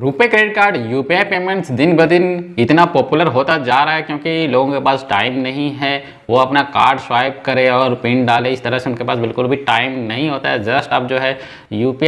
रुपए credit card आई payments दिन ब दिन इतना पॉपुलर होता जा रहा है क्योंकि लोगों के पास टाइम नहीं है वो अपना कार्ड स्वाइप करे और पिन डाले इस तरह से उनके पास बिल्कुल भी टाइम नहीं होता है जस्ट आप जो है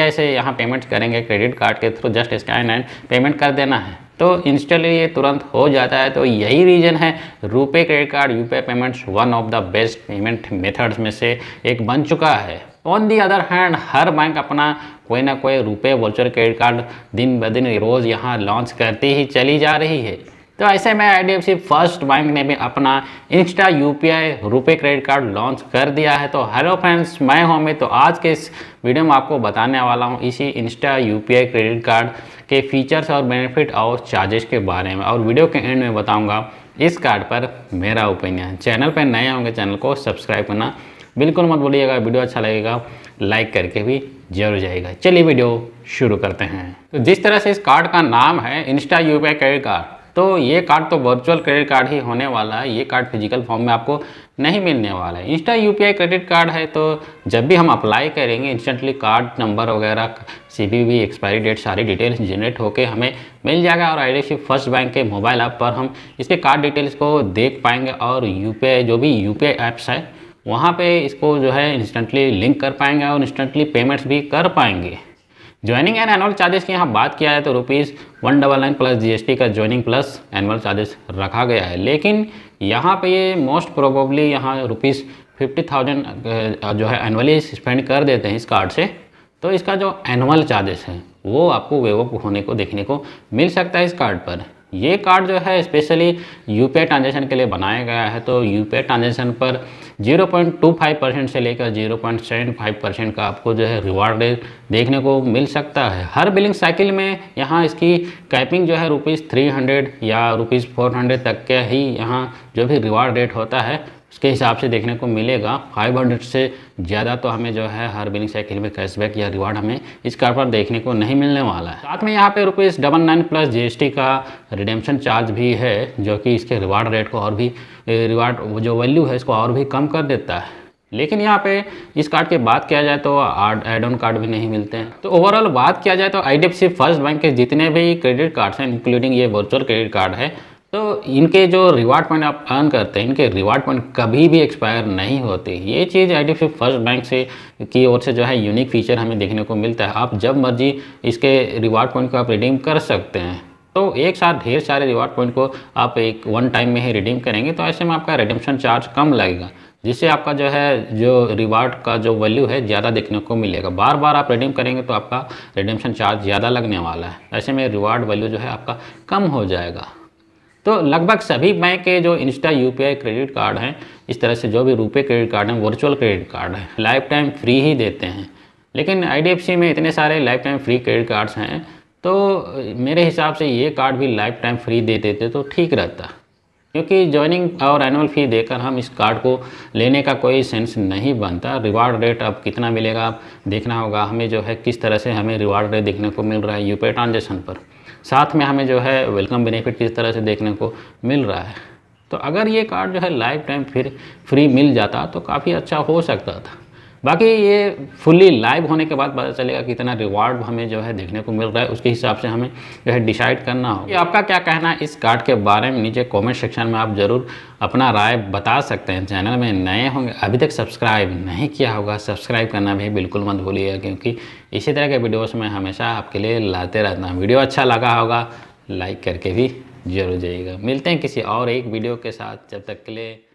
आई से यहाँ पेमेंट करेंगे क्रेडिट कार्ड के through just scan and payment कर देना है तो इंस्टेंटली ये तुरंत हो जाता है तो यही रीज़न है रुपे क्रेडिट कार्ड आई payments one of the best payment methods में से एक बन चुका है ऑन दी अदर हैंड हर बैंक अपना कोई ना कोई रुपए वर्चुअल क्रेडिट कार्ड दिन ब दिन रोज़ यहाँ लॉन्च करती ही चली जा रही है तो ऐसे में आई फर्स्ट बैंक ने भी अपना इंस्टा यू पी आई रुपये क्रेडिट कार्ड लॉन्च कर दिया है तो हेलो फ्रेंड्स मैं हूं मैं तो आज के इस वीडियो में आपको बताने वाला हूं इसी Insta U P I credit card के फीचर्स और बेनिफिट और चार्जेस के बारे में और वीडियो के एंड में बताऊँगा इस कार्ड पर मेरा ओपिनियन चैनल पर नए होंगे चैनल को सब्सक्राइब करना बिल्कुल मत बोलिएगा वीडियो अच्छा लगेगा लाइक करके भी जरूर जाएगा चलिए वीडियो शुरू करते हैं तो जिस तरह से इस कार्ड का नाम है इंस्टा यू क्रेडिट कार्ड तो ये कार्ड तो वर्चुअल क्रेडिट कार्ड ही होने वाला है ये कार्ड फिजिकल फॉर्म में आपको नहीं मिलने वाला है इंस्टा यू क्रेडिट कार्ड है तो जब भी हम अप्लाई करेंगे इंस्टेंटली कार्ड नंबर वगैरह सी वी एक्सपायरी डेट सारी डिटेल्स जनरेट होकर हमें मिल जाएगा और आई फर्स्ट बैंक के मोबाइल ऐप पर हम इसके कार्ड डिटेल्स को देख पाएंगे और यू जो भी यू ऐप्स है वहाँ पे इसको जो है इंस्टेंटली लिंक कर पाएंगे और इंस्टेंटली पेमेंट्स भी कर पाएंगे ज्वाइनिंग एंड एनुअल चार्जेस की यहाँ बात किया जाए तो rupees one double nine plus GST का ज्वाइनिंग प्लस एनुअल चार्जेस रखा गया है लेकिन यहाँ पे ये मोस्ट प्रोबेबली यहाँ रुपीज़ फिफ्टी थाउजेंड जो है एनुअली स्पेंड कर देते हैं इस कार्ड से तो इसका जो एनुअल चार्जेस है वो आपको वेवअप होने को देखने को मिल सकता है इस कार्ड पर ये कार्ड जो है स्पेशली यू ट्रांजेक्शन के लिए बनाया गया है तो यू ट्रांजेक्शन पर 0.25 परसेंट से लेकर 0.75 परसेंट का आपको जो है रिवार्ड रेट देखने को मिल सकता है हर बिलिंग साइकिल में यहाँ इसकी कैपिंग जो है रुपीज़ थ्री या रुपीज़ फोर तक के ही यहाँ जो भी रिवार्ड रेट होता है उसके हिसाब से देखने को मिलेगा 500 से ज़्यादा तो हमें जो है हर बिलिंग साइकिल में कैशबैक या रिवार्ड हमें इस कार पर देखने को नहीं मिलने वाला है साथ में यहाँ पे rupees double nine plus GST का रिडेम्पशन चार्ज भी है जो कि इसके रिवार्ड रेट को और भी रिवार्ड जो वैल्यू है इसको और भी कम कर देता है लेकिन यहाँ पे इस कार्ड की बात किया जाए तो एड ऑन कार्ड भी नहीं मिलते हैं तो ओवरऑल बात किया जाए तो आई फर्स्ट बैंक के जितने भी क्रेडिट कार्ड्स हैं इंक्लूडिंग ये वर्चुअल क्रेडिट कार्ड है तो इनके जो रिवार्ड पॉइंट आप अर्न करते हैं इनके रिवार्ड पॉइंट कभी भी एक्सपायर नहीं होते ये चीज़ आई डी फर्स्ट बैंक से की ओर से जो है यूनिक फीचर हमें देखने को मिलता है आप जब मर्जी इसके रिवार्ड पॉइंट को आप रिडीम कर सकते हैं तो एक साथ ढेर सारे रिवार्ड पॉइंट को आप एक वन टाइम में ही रिडीम करेंगे तो ऐसे में आपका रिडीमशन चार्ज कम लगेगा जिससे आपका जो है जो रिवार्ड का जो वैल्यू है ज़्यादा देखने को मिलेगा बार बार आप रिडीम करेंगे तो आपका रिडीमशन चार्ज ज़्यादा लगने वाला है ऐसे में रिवार्ड वैल्यू जो है आपका कम हो जाएगा तो लगभग सभी बैंक के जो इंस्टा यू क्रेडिट कार्ड हैं इस तरह से जो भी रुपए क्रेडिट कार्ड हैं वर्चुअल क्रेडिट कार्ड हैं लाइफ टाइम फ्री ही देते हैं लेकिन आई में इतने सारे life time free credit cards हैं तो मेरे हिसाब से ये कार्ड भी लाइफ टाइम फ्री दे देते तो ठीक रहता क्योंकि ज्वाइनिंग और एनुअल फ़ी देकर हम इस कार्ड को लेने का कोई सेंस नहीं बनता रिवार्ड रेट अब कितना मिलेगा आप देखना होगा हमें जो है किस तरह से हमें रिवार्ड रेट देखने को मिल रहा है यूपे ट्रांजेक्शन पर साथ में हमें जो है वेलकम बेनिफिट किस तरह से देखने को मिल रहा है तो अगर ये कार्ड जो है लाइफ टाइम फिर फ्री मिल जाता तो काफ़ी अच्छा हो सकता था बाकी ये फुल्ली लाइव होने के बाद पता चलेगा कि इतना रिवार्ड हमें जो है देखने को मिल रहा है उसके हिसाब से हमें जो है डिसाइड करना होगा आपका क्या कहना है इस कार्ड के बारे में नीचे कॉमेंट सेक्शन में आप ज़रूर अपना राय बता सकते हैं चैनल में नए होंगे अभी तक सब्सक्राइब नहीं किया होगा सब्सक्राइब करना भी बिल्कुल मत भूलिएगा क्योंकि इसी तरह के वीडियोस में हमेशा आपके लिए लाते रहता हूँ वीडियो अच्छा लगा होगा लाइक करके भी जरूर जाइएगा मिलते हैं किसी और एक वीडियो के साथ जब तक के लिए